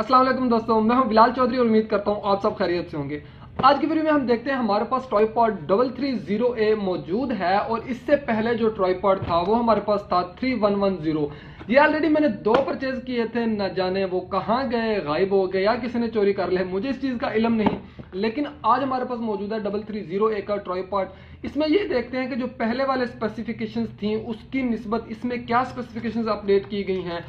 असलम दोस्तों मैं हूं बिलाल चौधरी और उम्मीद करता हूं आप सब खैरियत से होंगे आज की वीडियो में हम देखते हैं हमारे पास tripod double three zero A मौजूद है और इससे पहले जो ट्रॉयपॉड था वो हमारे पास था थ्री वन वन जीरो ये ऑलरेडी मैंने दो परचेज किए थे न जाने वो कहाँ गए गायब हो गए या किसी ने चोरी कर ले मुझे इस चीज़ का इलम नहीं लेकिन आज हमारे पास मौजूद है डबल थ्री जीरो ए का ट्रॉयपॉड इसमें ये देखते हैं कि जो पहले वाले स्पेसिफिकेशंस थी उसकी नस्बत इसमें क्या स्पेसिफिकेशंस अपडेट की गई हैं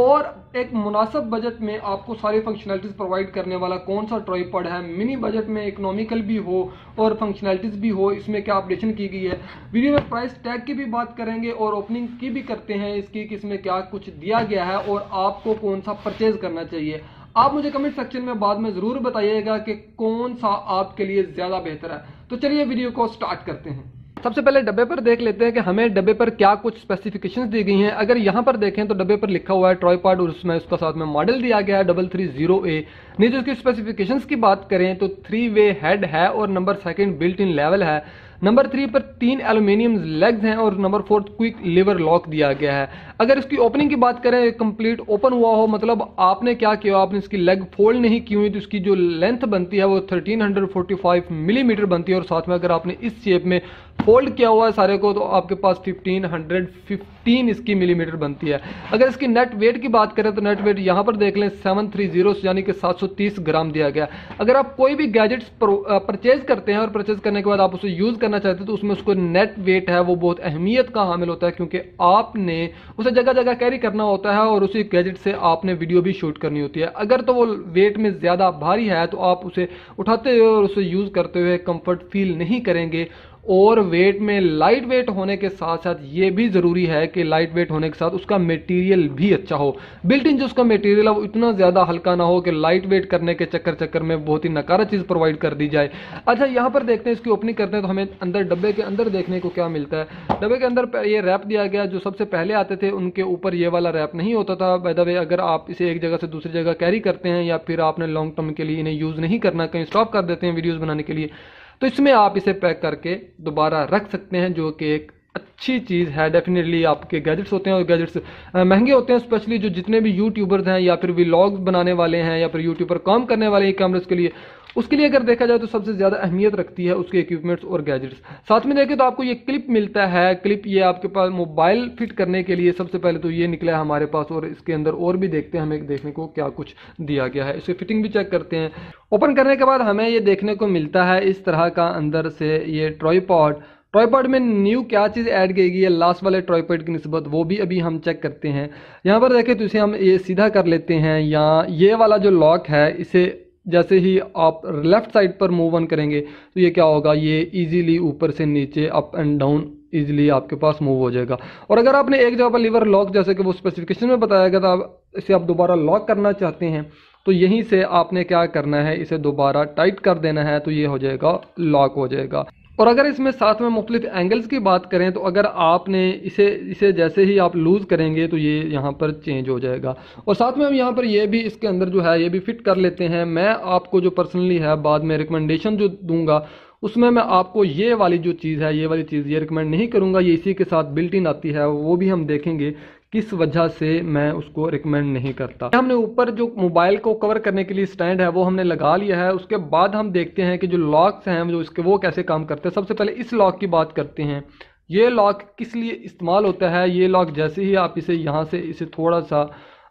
और एक मुनासब बजट में आपको सारी फंक्शनलिटीज़ प्रोवाइड करने वाला कौन सा ट्रॉईपड है मिनी बजट में इकोनॉमिकल भी हो और फंक्शनलिटीज़ भी हो इसमें क्या अपडेशन की गई है वीडियो में प्राइस टैग की भी बात करेंगे और ओपनिंग की भी करते हैं इसकी कि इसमें क्या कुछ दिया गया है और आपको कौन सा परचेज करना चाहिए आप मुझे कमेंट सेक्शन में बाद में ज़रूर बताइएगा कि कौन सा आपके लिए ज़्यादा बेहतर है तो चलिए वीडियो को स्टार्ट करते हैं सबसे पहले डब्बे पर देख लेते हैं कि हमें डब्बे पर क्या कुछ स्पेसिफिकेशंस दी गई हैं अगर यहाँ पर देखें तो डब्बे पर लिखा हुआ है ट्रॉयपाड और उसमें उसका साथ में मॉडल दिया गया है डबल थ्री जीरो ए नीचे उसकी स्पेसिफिकेशंस की बात करें तो थ्री वे हेड है और number second built in level है नंबर थ्री पर तीन एल्यूमिनियम लेग्स हैं और number fourth quick lever lock दिया गया है अगर इसकी ओपनिंग की बात करें कंप्लीट ओपन हुआ हो मतलब आपने क्या किया आपने इसकी लेग फोल्ड नहीं की हुई तो इसकी जो लेंथ बनती है वो 1345 मिलीमीटर mm बनती है और साथ में अगर आपने इस शेप में फोल्ड किया हुआ है सारे को तो आपके पास फिफ्टीन हंड्रेड फिफ्टीन इसकी मिलीमीटर बनती है अगर इसकी नेट वेट की बात करें तो नेट वेट यहाँ पर देख लें सेवन थ्री जीरो यानी कि सात सौ तीस ग्राम दिया गया अगर आप कोई भी गैजेट्स परचेज करते हैं और परचेज करने के बाद आप उसे यूज़ करना चाहते हैं तो उसमें उसको नेट वेट है वो बहुत अहमियत का हामिल होता है क्योंकि आपने उसे जगह जगह कैरी करना होता है और उसी गैजेट से आपने वीडियो भी शूट करनी होती है अगर तो वो वेट में ज़्यादा भारी है तो आप उसे उठाते हुए और उसे यूज़ करते हुए कम्फर्ट फील नहीं करेंगे और वेट में लाइट वेट होने के साथ साथ ये भी ज़रूरी है कि लाइट वेट होने के साथ उसका मटेरियल भी अच्छा हो बिल्ट इन जो उसका मटेरियल है वो इतना ज़्यादा हल्का ना हो कि लाइट वेट करने के चक्कर चक्कर में बहुत ही नकारा चीज़ प्रोवाइड कर दी जाए अच्छा यहाँ पर देखते हैं इसकी ओपनिंग करते हैं तो हमें अंदर डब्बे के अंदर देखने को क्या मिलता है डब्बे के अंदर ये रैप दिया गया जो सबसे पहले आते थे उनके ऊपर ये वाला रैप नहीं होता था बाय द वे अगर आप इसे एक जगह से दूसरी जगह कैरी करते हैं या फिर आपने लॉन्ग टर्म के लिए इन्हें यूज़ नहीं करना कहीं स्टॉप कर देते हैं वीडियोज़ बनाने के लिए तो इसमें आप इसे पैक करके दोबारा रख सकते हैं जो कि एक अच्छी चीज़ है डेफिनेटली आपके गैजेट्स होते हैं और गैजेट्स महंगे होते हैं स्पेशली जो जितने भी यूट्यूबर्स हैं या फिर वी बनाने वाले हैं या फिर यूट्यूब पर काम करने वाले हैं कैमरेज के लिए उसके लिए अगर देखा जाए तो सबसे ज़्यादा अहमियत रखती है उसके इक्विपमेंट्स और गैजेट्स साथ में देखें तो आपको ये क्लिप मिलता है क्लिप ये आपके पास मोबाइल फिट करने के लिए सबसे पहले तो ये निकला है हमारे पास और इसके अंदर और भी देखते हैं हमें देखने को क्या कुछ दिया गया है इसकी फिटिंग भी चेक करते हैं ओपन करने के बाद हमें ये देखने को मिलता है इस तरह का अंदर से ये ट्रॉयपॉड ट्रॉयपॉड में न्यू क्या चीज़ ऐड की गई है लास्ट वाले ट्रॉयपॉड की नस्बत वो भी अभी हम चेक करते हैं यहाँ पर देखें तो इसे हम ये सीधा कर लेते हैं या ये वाला जो लॉक है इसे जैसे ही आप लेफ़्ट साइड पर मूव ऑन करेंगे तो ये क्या होगा ये इजीली ऊपर से नीचे अप एंड डाउन इजीली आपके पास मूव हो जाएगा और अगर आपने एक जगह पर लीवर लॉक जैसे कि वो स्पेसिफिकेशन में बताया गया था इसे आप दोबारा लॉक करना चाहते हैं तो यहीं से आपने क्या करना है इसे दोबारा टाइट कर देना है तो ये हो जाएगा लॉक हो जाएगा और अगर इसमें साथ में मुख्तलिफ एंगल्स की बात करें तो अगर आपने इसे इसे जैसे ही आप लूज़ करेंगे तो ये यहाँ पर चेंज हो जाएगा और साथ में हम यहाँ पर ये भी इसके अंदर जो है ये भी फिट कर लेते हैं मैं आपको जो पर्सनली है बाद में रिकमेंडेशन जो दूंगा उसमें मैं आपको ये वाली जो चीज़ है ये वाली चीज़ ये रिकमेंड नहीं करूँगा ये इसी के साथ बिल्टिन आती है वो भी हम देखेंगे किस वजह से मैं उसको रिकमेंड नहीं करता हमने ऊपर जो मोबाइल को कवर करने के लिए स्टैंड है वो हमने लगा लिया है उसके बाद हम देखते हैं कि जो लॉक्स हैं जो इसके वो कैसे काम करते हैं सबसे पहले इस लॉक की बात करते हैं ये लॉक किस लिए इस्तेमाल होता है ये लॉक जैसे ही आप इसे यहाँ से इसे थोड़ा सा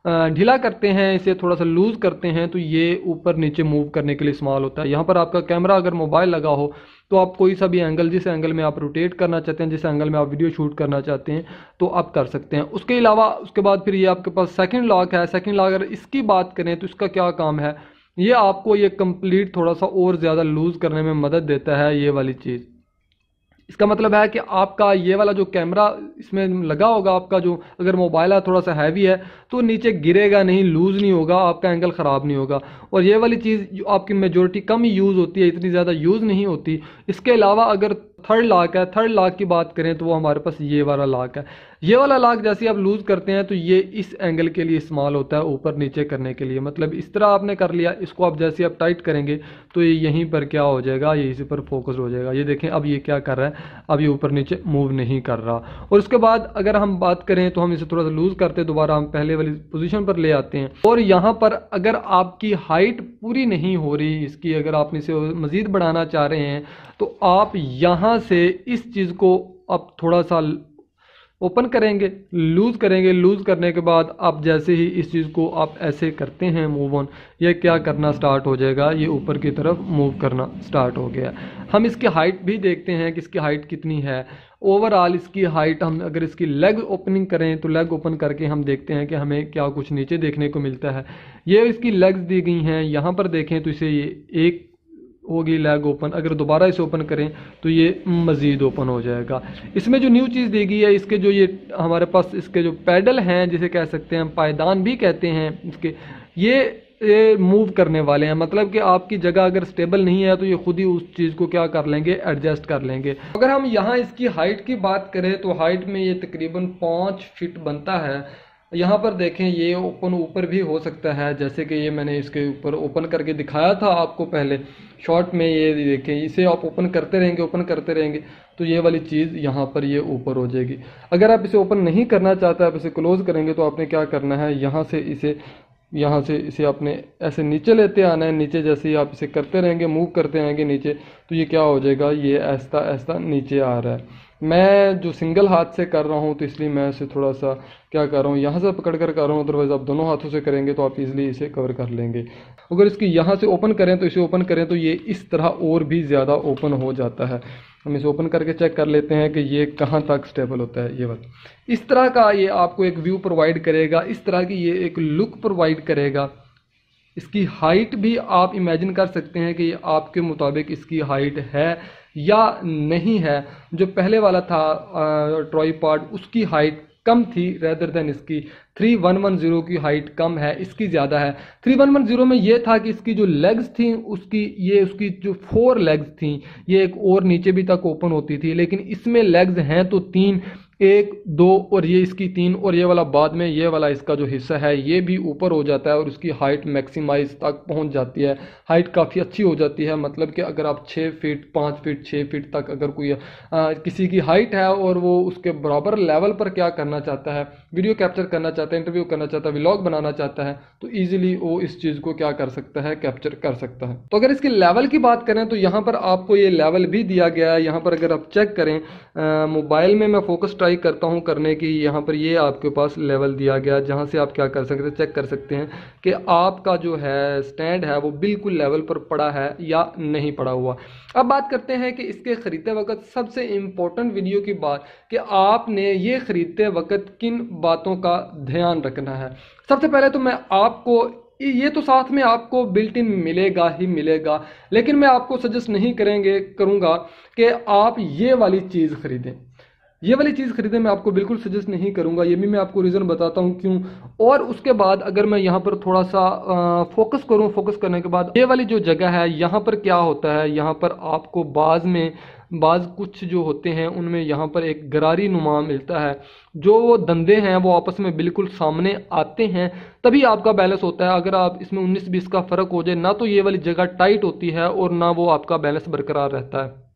ढीला करते हैं इसे थोड़ा सा लूज़ करते हैं तो ये ऊपर नीचे मूव करने के लिए इस्तेमाल होता है यहाँ पर आपका कैमरा अगर मोबाइल लगा हो तो आप कोई सा भी एंगल जिस एंगल में आप रोटेट करना चाहते हैं जिस एंगल में आप वीडियो शूट करना चाहते हैं तो आप कर सकते हैं उसके अलावा उसके बाद फिर ये आपके पास सेकेंड लॉक है सेकंड लॉक अगर इसकी बात करें तो इसका क्या काम है ये आपको ये कंप्लीट थोड़ा सा और ज़्यादा लूज़ करने में मदद देता है ये वाली चीज़ इसका मतलब है कि आपका ये वाला जो कैमरा इसमें लगा होगा आपका जो अगर मोबाइल है थोड़ा सा हैवी है तो नीचे गिरेगा नहीं लूज़ नहीं होगा आपका एंगल ख़राब नहीं होगा और ये वाली चीज़ आपकी मेजोरिटी कम ही यूज़ होती है इतनी ज़्यादा यूज़ नहीं होती इसके अलावा अगर थर्ड लाक है थर्ड लाक की बात करें तो वो हमारे पास ये वाला लाक है ये वाला लाक जैसे आप लूज़ करते हैं तो ये इस एंगल के लिए इस्तेमाल होता है ऊपर नीचे करने के लिए मतलब इस तरह आपने कर लिया इसको आप जैसे आप टाइट करेंगे तो ये यहीं पर क्या हो जाएगा ये इसी पर फोकस हो जाएगा ये देखें अब ये क्या कर रहा है अब ये ऊपर नीचे मूव नहीं कर रहा और उसके बाद अगर हम बात करें तो हम इसे थोड़ा सा लूज़ करते दोबारा हम पहले वाली पोजीशन पर ले आते हैं और यहाँ पर अगर आपकी हाइट पूरी नहीं हो रही इसकी अगर आप इसे मज़ीद बढ़ाना चाह रहे हैं तो आप यहाँ से इस चीज़ को आप थोड़ा सा ओपन करेंगे लूज़ करेंगे लूज़ करने के बाद आप जैसे ही इस चीज़ को आप ऐसे करते हैं मूव ऑन ये क्या करना स्टार्ट हो जाएगा ये ऊपर की तरफ मूव करना स्टार्ट हो गया हम इसकी हाइट भी देखते हैं कि इसकी हाइट कितनी है ओवरऑल इसकी हाइट हम अगर इसकी लेग ओपनिंग करें तो लेग ओपन करके हम देखते हैं कि हमें क्या कुछ नीचे देखने को मिलता है ये इसकी लेग्स दी गई हैं यहाँ पर देखें तो इसे ये एक होगी लेग ओपन अगर दोबारा इसे ओपन करें तो ये मज़ीद ओपन हो जाएगा इसमें जो न्यू चीज़ दी गई है इसके जो ये हमारे पास इसके जो पैडल हैं जिसे कह सकते हैं पायदान भी कहते हैं इसके ये मूव करने वाले हैं मतलब कि आपकी जगह अगर स्टेबल नहीं है तो ये खुद ही उस चीज़ को क्या कर लेंगे एडजस्ट कर लेंगे अगर हम यहाँ इसकी हाइट की बात करें तो हाइट में ये तकरीबन पाँच फिट बनता है यहाँ पर देखें ये ओपन ऊपर भी हो सकता है जैसे कि ये मैंने इसके ऊपर ओपन करके दिखाया था आपको पहले शॉर्ट में ये देखें इसे आप ओपन करते रहेंगे ओपन करते रहेंगे तो ये वाली चीज़ यहाँ पर ये ऊपर हो जाएगी अगर आप इसे ओपन नहीं करना चाहते आप इसे क्लोज़ करेंगे तो आपने क्या करना है यहाँ से इसे यहाँ से इसे आपने ऐसे नीचे लेते आना है नीचे जैसे ही आप इसे करते रहेंगे मूव करते रहेंगे नीचे तो ये क्या हो जाएगा ये ऐसा ऐसा नीचे आ रहा है मैं जो सिंगल हाथ से कर रहा हूँ तो इसलिए मैं इसे थोड़ा सा क्या कर रहा हूँ यहाँ से पकड़ कर कर रहा हूँ अदरवाइज़ आप दोनों हाथों से करेंगे तो आप इजीली इसे कवर कर लेंगे अगर इसकी यहाँ से ओपन करें तो इसे ओपन करें तो ये इस तरह और भी ज़्यादा ओपन हो जाता है हम इसे ओपन करके चेक कर लेते हैं कि ये कहाँ तक स्टेबल होता है ये बस इस तरह का ये आपको एक व्यू प्रोवाइड करेगा इस तरह की ये एक लुक प्रोवाइड करेगा इसकी हाइट भी आप इमेजिन कर सकते हैं कि आपके मुताबिक इसकी हाइट है या नहीं है जो पहले वाला था ट्रॉई पार्ट उसकी हाइट कम थी रेदर देन इसकी 3110 की हाइट कम है इसकी ज़्यादा है 3110 में ये था कि इसकी जो लेग्स थी उसकी ये उसकी जो फोर लेग्स थी ये एक और नीचे भी तक ओपन होती थी लेकिन इसमें लेग्स हैं तो तीन एक दो और ये इसकी तीन और ये वाला बाद में ये वाला इसका जो हिस्सा है ये भी ऊपर हो जाता है और उसकी हाइट मैक्सिमाइज तक पहुंच जाती है हाइट काफ़ी अच्छी हो जाती है मतलब कि अगर आप छः फीट पाँच फीट छः फीट तक अगर कोई आ, किसी की हाइट है और वो उसके बराबर लेवल पर क्या करना चाहता है वीडियो कैप्चर करना चाहता है इंटरव्यू करना चाहता है व्लॉग बनाना चाहता है तो ईजिली वो इस चीज़ को क्या कर सकता है कैप्चर कर सकता है तो अगर इसके लेवल की बात करें तो यहाँ पर आपको ये लेवल भी दिया गया है यहाँ पर अगर आप चेक करें मोबाइल में मैं फोकस ट्राई ट्राई करता हूँ करने की यहाँ पर ये आपके पास लेवल दिया गया जहाँ से आप क्या कर सकते हैं चेक कर सकते हैं कि आपका जो है स्टैंड है वो बिल्कुल लेवल पर पड़ा है या नहीं पड़ा हुआ अब बात करते हैं कि इसके ख़रीदते वक्त सबसे इम्पोर्टेंट वीडियो की बात कि आपने ये ख़रीदते वक्त किन बातों का ध्यान रखना है सबसे पहले तो मैं आपको ये तो साथ में आपको बिल्ट इन मिलेगा ही मिलेगा लेकिन मैं आपको सजेस्ट नहीं करेंगे करूंगा कि आप ये वाली चीज़ ख़रीदें ये वाली चीज़ खरीदे मैं आपको बिल्कुल सजेस्ट नहीं करूँगा ये भी मैं आपको रीज़न बताता हूँ क्यों और उसके बाद अगर मैं यहाँ पर थोड़ा सा फोकस करूँ फोकस करने के बाद ये वाली जो जगह है यहाँ पर क्या होता है यहाँ पर आपको बाज़ में बाज़ कुछ जो होते हैं उनमें यहाँ पर एक गरारी नुमा मिलता है जो वो धंधे हैं वो आपस में बिल्कुल सामने आते हैं तभी आपका बैलेंस होता है अगर आप इसमें उन्नीस बीस का फ़र्क हो जाए ना तो ये वाली जगह टाइट होती है और ना वो आपका बैलेंस बरकरार रहता है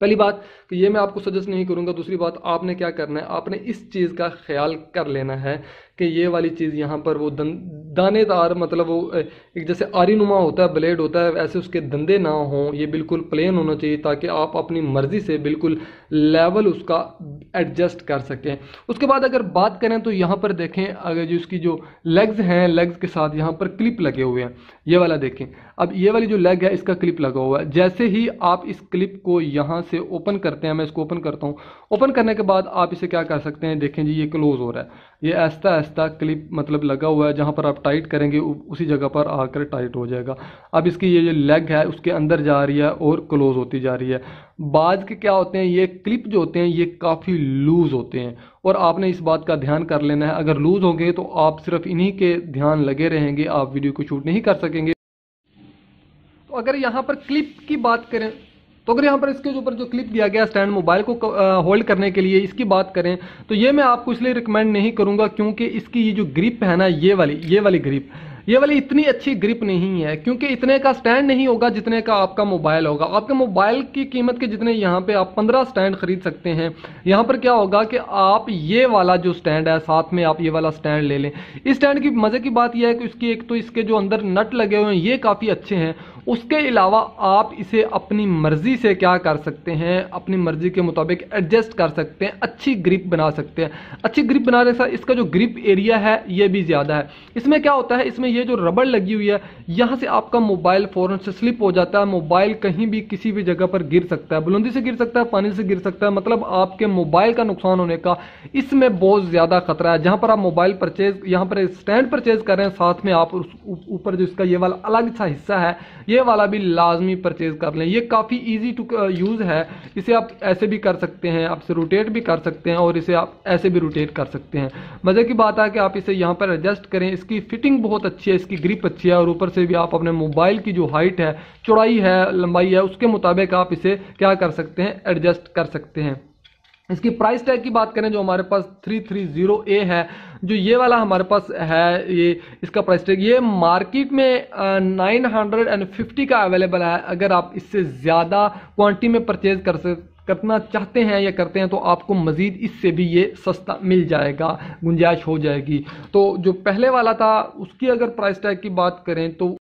पहली बात कि ये मैं आपको सजेस्ट नहीं करूंगा दूसरी बात आपने क्या करना है आपने इस चीज़ का ख्याल कर लेना है कि ये वाली चीज़ यहाँ पर वो दं दानेदार मतलब वो एक जैसे आरी नुमा होता है ब्लेड होता है ऐसे उसके दंदे ना हों ये बिल्कुल प्लेन होना चाहिए ताकि आप अपनी मर्ज़ी से बिल्कुल लेवल उसका एडजस्ट कर सकें उसके बाद अगर बात करें तो यहाँ पर देखें अगर जो उसकी जो लेग्स हैं लेग्स के साथ यहाँ पर क्लिप लगे हुए हैं ये वाला देखें अब ये वाली जो लेग है इसका क्लिप लगा हुआ है जैसे ही आप इस क्लिप को यहाँ से ओपन करते हैं मैं इसको ओपन करता हूँ ओपन करने के बाद आप इसे क्या कर सकते हैं देखें जी ये क्लोज़ हो रहा है ये ऐसा ऐसा आहिस्ता क्लिप मतलब लगा हुआ है जहाँ पर आप टाइट करेंगे उसी जगह पर आकर टाइट हो जाएगा अब इसकी ये जो लेग है उसके अंदर जा रही है और क्लोज होती जा रही है बाद के क्या होते हैं ये क्लिप जो होते हैं ये काफ़ी लूज़ होते हैं और आपने इस बात का ध्यान कर लेना है अगर लूज़ होंगे तो आप सिर्फ इन्हीं के ध्यान लगे रहेंगे आप वीडियो को शूट नहीं कर सकेंगे तो अगर यहाँ पर क्लिप की बात करें तो अगर यहाँ पर इसके ऊपर जो क्लिप दिया गया स्टैंड मोबाइल को होल्ड करने के लिए इसकी बात करें तो ये मैं आपको इसलिए रिकमेंड नहीं करूँगा क्योंकि इसकी ये जो ग्रिप है ना ये वाली ये वाली ग्रिप ये वाली इतनी अच्छी ग्रिप नहीं है क्योंकि इतने का स्टैंड नहीं होगा जितने का आपका मोबाइल होगा आपके मोबाइल की कीमत के जितने यहाँ पे आप पंद्रह स्टैंड खरीद सकते हैं यहाँ पर क्या होगा कि आप ये वाला जो स्टैंड है साथ में आप ये वाला स्टैंड ले लें इस स्टैंड की मज़े की बात यह है कि उसकी एक तो इसके जो अंदर नट लगे हुए हैं ये काफ़ी अच्छे हैं उसके अलावा आप इसे अपनी मर्ज़ी से क्या कर सकते हैं अपनी मर्ज़ी के मुताबिक एडजस्ट कर सकते हैं अच्छी ग्रिप बना सकते हैं अच्छी ग्रिप बनाने के साथ इसका जो ग्रिप एरिया है ये भी ज़्यादा है इसमें क्या होता है इसमें ये जो रबड़ लगी हुई है यहाँ से आपका मोबाइल फ़ौरन से स्लिप हो जाता है मोबाइल कहीं भी किसी भी जगह पर गिर सकता है बुलंदी से गिर सकता है पानी से गिर सकता है मतलब आपके मोबाइल का नुकसान होने का इसमें बहुत ज़्यादा खतरा है जहाँ पर आप मोबाइल परचेज यहाँ पर स्टैंड परचेज कर रहे हैं साथ में आप ऊपर जो इसका ये वाला अलग सा हिस्सा है ये वाला भी लाजमी परचेज़ कर लें ये काफ़ी ईजी टू यूज़ है इसे आप ऐसे भी कर सकते हैं आप इसे रोटेट भी कर सकते हैं और इसे आप ऐसे भी रोटेट कर सकते हैं मज़े की बात है कि आप इसे यहाँ पर एडजस्ट करें इसकी फिटिंग बहुत अच्छी है इसकी ग्रिप अच्छी है और ऊपर से भी आप अपने मोबाइल की जो हाइट है चौड़ाई है लंबाई है उसके मुताबिक आप इसे क्या कर सकते हैं एडजस्ट कर सकते हैं इसकी प्राइस टैग की बात करें जो हमारे पास जीरो ए है जो ये वाला हमारे पास है ये इसका प्राइस टैग ये मार्केट में नाइन हंड्रेड एंड फिफ्टी का अवेलेबल है अगर आप इससे ज़्यादा क्वान्टिटी में परचेज कर सकते करना चाहते हैं या करते हैं तो आपको मज़ीद इससे भी ये सस्ता मिल जाएगा गुंजाइश हो जाएगी तो जो पहले वाला था उसकी अगर प्राइस टैग की बात करें तो